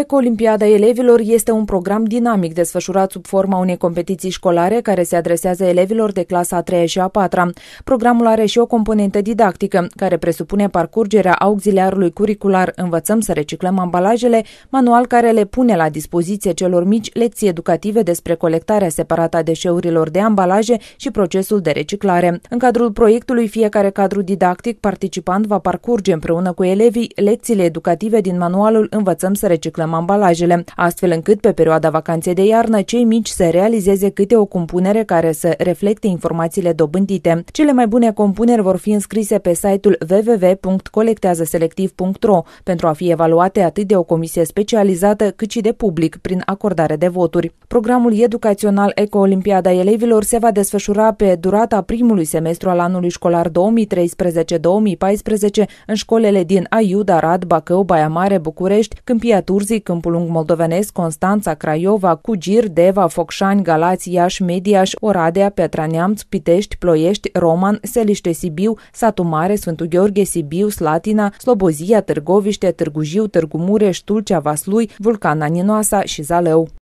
Ecolimpiada elevilor este un program dinamic desfășurat sub forma unei competiții școlare care se adresează elevilor de clasa a 3 și a 4 Programul are și o componentă didactică, care presupune parcurgerea auxiliarului curricular Învățăm să reciclăm ambalajele, manual care le pune la dispoziție celor mici lecții educative despre colectarea separată a deșeurilor de ambalaje și procesul de reciclare. În cadrul proiectului, fiecare cadru didactic participant va parcurge împreună cu elevii lecțiile educative din manualul Învățăm să reciclăm reciclăm ambalajele, astfel încât pe perioada vacanței de iarnă cei mici să realizeze câte o compunere care să reflecte informațiile dobândite. Cele mai bune compuneri vor fi înscrise pe site-ul www.colecteazaselectiv.ro pentru a fi evaluate atât de o comisie specializată cât și de public prin acordare de voturi. Programul educațional Eco-Olimpiada Elevilor se va desfășura pe durata primului semestru al anului școlar 2013-2014 în școlele din Aiuda, Rad, Bacău, Baia Mare, București, Câmpia Turzi, Buzii, Câmpul Lung Moldovenesc, Constanța, Craiova, Cugir, Deva, Focșani, Galați, Iași, Mediaș, Oradea, Petra Neamț, Pitești, Ploiești, Roman, Seliște, Sibiu, Satu Mare, Sfântul Gheorghe, Sibiu, Slatina, Slobozia, Târgoviște, Târgu Jiu, Târgu Mureș, Tulcea, Vaslui, Vulcana Ninoasa și Zaleu.